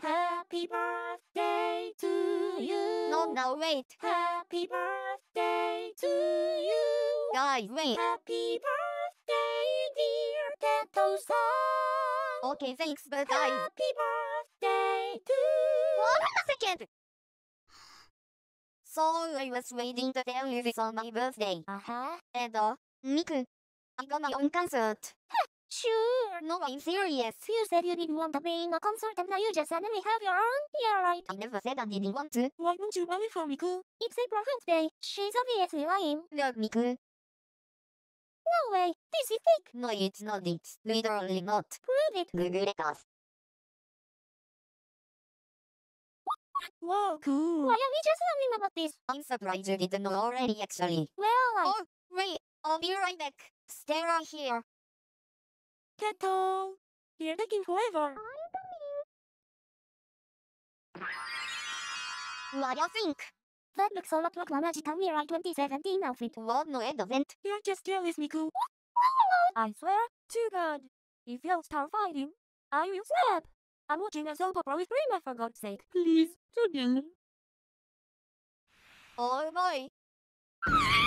happy birthday to you. No, no, wait. Happy birthday to you. Guys, wait. Happy birthday, dear tato Okay, thanks, but I Happy birthday to Hold on a second. So I was waiting to tell you this on my birthday. Uh-huh. And, uh, Miku, I got my own concert. Sure, no, I'm serious. You said you didn't want to be in a concert and now you just suddenly have your own. You're right. I never said I didn't want to. Why don't you buy for Miku? It's a perfect day. She's obviously lying. Look, Miku. No way. This is fake. No, it's not. It's literally not. Prove it. Google it off. Whoa, cool. Why are we just learning about this? I'm surprised you didn't know already, actually. Well, I... Oh, wait. I'll be right back. Stay right here. That's You're taking forever. What do you think? That looks a lot like Lamaji Tamirai 2017 outfit. Lord no end event. You're just jealous, Miku. I swear to God. are still fighting, I will snap. I'm watching a soap opera with Rima for God's sake. Please, Julian. Oh boy.